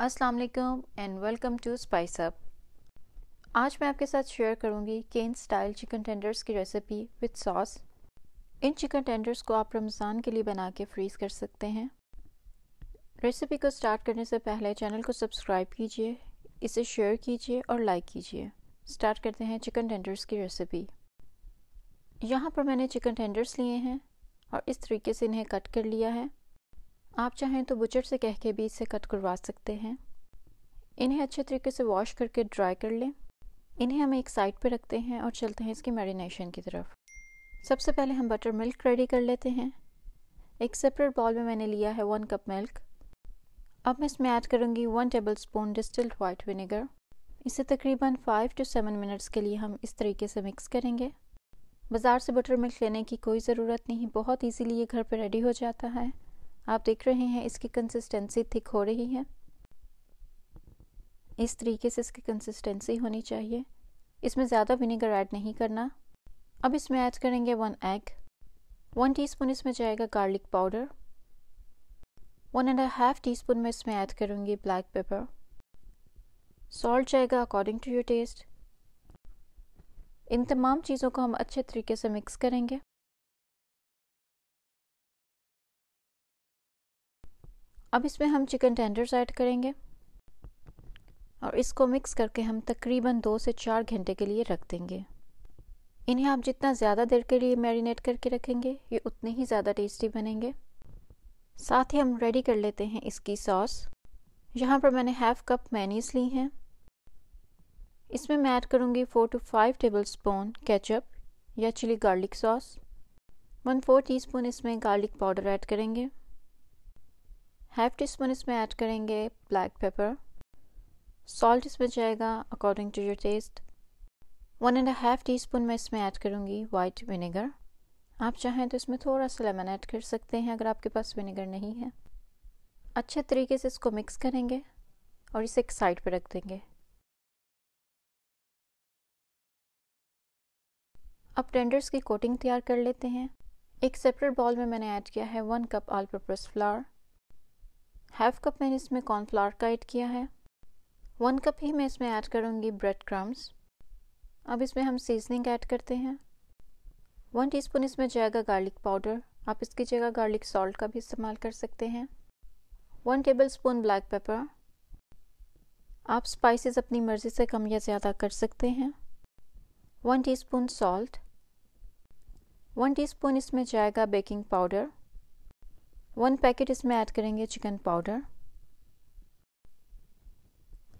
अस्सलाम वालेकुम and welcome to spice up आज मैं आपके साथ शेयर करूंगी केन स्टाइल चिकन टेंडर्स की रेसिपी विद सॉस इन चिकन टेंडर्स को आप रमज़ान के लिए बना के फ्रीज़ कर सकते हैं रेसिपी को स्टार्ट करने से पहले चैनल को सब्सक्राइब कीजिए इसे शेयर कीजिए और लाइक कीजिए स्टार्ट करते हैं चिकन टेंडर्स की रेसिपी यहाँ पर मैंने चिकन टेंडर्स लिए हैं और इस तरीके से इन्हें कट कर लिया है आप चाहें तो बुचर से कह के भी इसे कट करवा सकते हैं इन्हें अच्छे तरीके से वॉश करके ड्राई कर लें इन्हें हम एक साइड पर रखते हैं और चलते हैं इसकी मैरिनेशन की तरफ सबसे पहले हम बटर मिल्क रेडी कर लेते हैं एक सेपरेट बॉल में मैंने लिया है वन कप मिल्क अब मैं इसमें ऐड करूँगी one tablespoon distilled white vinegar इसे तकरीबन फाइव टू सेवन मिनट्स के लिए हम इस तरीके से मिक्स करेंगे बाज़ार से बटर मिल्क लेने की कोई ज़रूरत नहीं बहुत ईजीली ये घर पर रेडी हो जाता है आप देख रहे हैं इसकी कंसिस्टेंसी थिक हो रही है इस तरीके से इसकी कंसिस्टेंसी होनी चाहिए इसमें ज़्यादा विनेगर ऐड नहीं करना अब इसमें ऐड करेंगे वन एग वन टीस्पून इसमें जाएगा garlic powder one and half teaspoon में इसमें ऐड करूँगी ब्लैक पेपर सॉल्ट जाएगा अकॉर्डिंग टू योर टेस्ट इन तमाम चीज़ों को हम अच्छे तरीके से मिक्स करेंगे अब इसमें हम चिकन टेंडर्स ऐड करेंगे और इसको मिक्स करके हम तकरीबन दो से चार घंटे के लिए रख देंगे इन्हें आप जितना ज़्यादा देर के लिए मैरिनेट करके रखेंगे ये उतने ही ज़्यादा टेस्टी बनेंगे साथ ही हम रेडी कर लेते हैं इसकी सॉस यहाँ पर मैंने हाफ कप मैनीस ली हैं इसमें मैं ऐड करूँगी four to five tablespoon ketchup या chilli garlic sauce one four tea इसमें गार्लिक पाउडर ऐड करेंगे हाफ टी स्पून इसमें ऐड करेंगे ब्लैक पेपर सॉल्ट इसमें जाएगा according to your taste one and half teaspoon मैं इसमें add करूँगी वाइट विनेगर आप चाहें तो इसमें थोड़ा सा लेमन ऐड कर सकते हैं अगर आपके पास विनेगर नहीं है अच्छे तरीके से इसको मिक्स करेंगे और इसे एक साइड पर रख देंगे अब टेंडर्स की कोटिंग तैयार कर लेते हैं एक सेपरेट बॉल में मैंने ऐड किया है one cup all purpose flour half cup मैंने इसमें कॉर्नफ्लावर का ऐड किया है वन कप ही मैं इसमें ऐड करूँगी ब्रेड क्रम्स अब इसमें हम सीजनिंग ऐड करते हैं वन टीस्पून इसमें जाएगा गार्लिक पाउडर आप इसकी जगह गार्लिक सॉल्ट का भी इस्तेमाल कर सकते हैं one tablespoon black pepper आप स्पाइसेस अपनी मर्ज़ी से कम या ज़्यादा कर सकते हैं one teaspoon salt one teaspoon इसमें जाएगा बेकिंग पाउडर वन पैकेट इसमें ऐड करेंगे चिकन पाउडर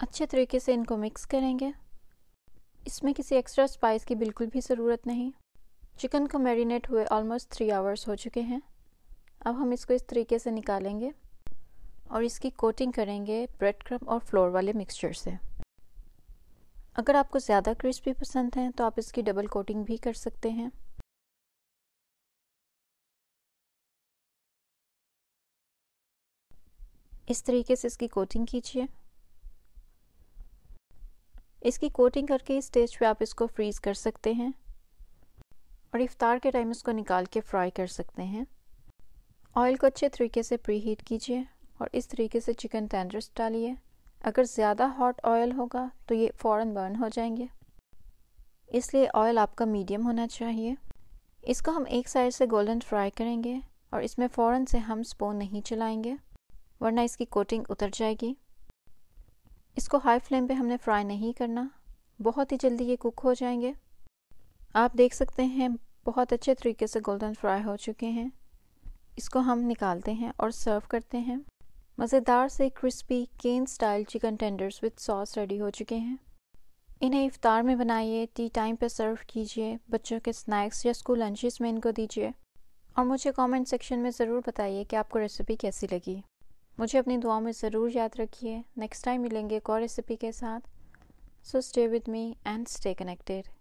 अच्छे तरीके से इनको मिक्स करेंगे इसमें किसी एक्स्ट्रा स्पाइस की बिल्कुल भी ज़रूरत नहीं चिकन को मैरिनेट हुए ऑलमोस्ट थ्री आवर्स हो चुके हैं अब हम इसको इस तरीके से निकालेंगे और इसकी कोटिंग करेंगे ब्रेड क्रम और फ्लोर वाले मिक्सचर से अगर आपको ज़्यादा क्रिस्पी पसंद हैं तो आप इसकी डबल कोटिंग भी कर सकते हैं इस तरीके से इसकी कोटिंग कीजिए इसकी कोटिंग करके इस स्टेज पे आप इसको फ्रीज़ कर सकते हैं और इफ़ार के टाइम इसको निकाल के फ्राई कर सकते हैं ऑयल को अच्छे तरीके से प्री हीट कीजिए और इस तरीके से चिकन टेंडर्स डालिए अगर ज़्यादा हॉट ऑयल होगा तो ये फ़ौर बर्न हो जाएंगे इसलिए ऑयल आपका मीडियम होना चाहिए इसको हम एक साइड से गोल्डन फ्राई करेंगे और इसमें फ़ौर से हम स्पून नहीं चलाएंगे वरना इसकी कोटिंग उतर जाएगी इसको हाई फ्लेम पे हमने फ्राई नहीं करना बहुत ही जल्दी ये कुक हो जाएंगे आप देख सकते हैं बहुत अच्छे तरीके से गोल्डन फ्राई हो चुके हैं इसको हम निकालते हैं और सर्व करते हैं मज़ेदार से crispy Ken style chicken tenders with sauce ready हो चुके हैं इन्हें इफ्तार में बनाइए टी टाइम पर सर्व कीजिए बच्चों के स्नैक्स या स्कूल लंचेस में इनको दीजिए और मुझे कमेंट सेक्शन में ज़रूर बताइए कि आपको रेसिपी कैसी लगी मुझे अपनी दुआ में ज़रूर याद रखिए नेक्स्ट टाइम मिलेंगे एक और रेसिपी के साथ so stay with me and stay connected